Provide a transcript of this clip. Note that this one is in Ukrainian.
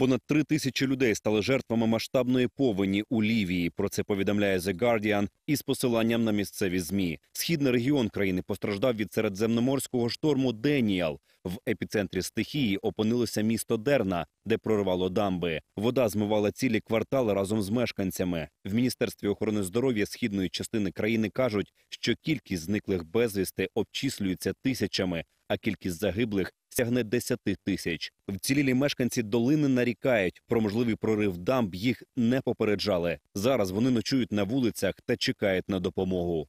Понад три тисячі людей стали жертвами масштабної повені у Лівії. Про це повідомляє The Guardian із посиланням на місцеві змі. Східний регіон країни постраждав від середземноморського шторму Деніал. В епіцентрі стихії опинилося місто Дерна, де прорвало дамби. Вода змивала цілі квартали разом з мешканцями. В міністерстві охорони здоров'я східної частини країни кажуть, що кількість зниклих безвісти обчислюється тисячами, а кількість загиблих сягне 10 тисяч. Вцілілі мешканці долини нарікають про можливий прорив дамб. Їх не попереджали зараз. Вони ночують на вулицях та чекають на допомогу.